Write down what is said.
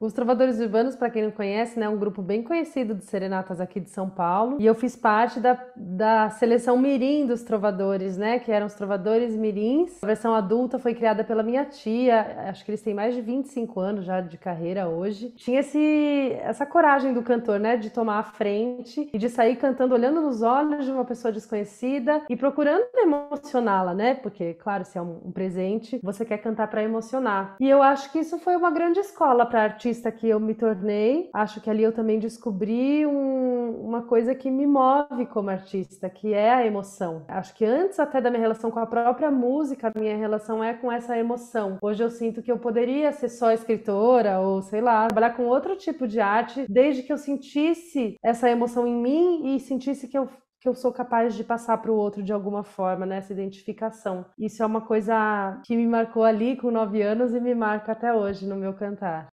Os Trovadores Urbanos, para quem não conhece, né, é um grupo bem conhecido de serenatas aqui de São Paulo. E eu fiz parte da, da seleção Mirim dos Trovadores, né? Que eram os Trovadores Mirins. A versão adulta foi criada pela minha tia. Acho que eles têm mais de 25 anos já de carreira hoje. Tinha esse, essa coragem do cantor, né? De tomar a frente e de sair cantando, olhando nos olhos de uma pessoa desconhecida e procurando emocioná-la, né? Porque, claro, se é um, um presente, você quer cantar para emocionar. E eu acho que isso foi uma grande escola para artista artista que eu me tornei, acho que ali eu também descobri um, uma coisa que me move como artista, que é a emoção. Acho que antes até da minha relação com a própria música, a minha relação é com essa emoção. Hoje eu sinto que eu poderia ser só escritora ou sei lá, trabalhar com outro tipo de arte, desde que eu sentisse essa emoção em mim e sentisse que eu que eu sou capaz de passar para o outro de alguma forma, né? Essa identificação. Isso é uma coisa que me marcou ali com nove anos e me marca até hoje no meu cantar.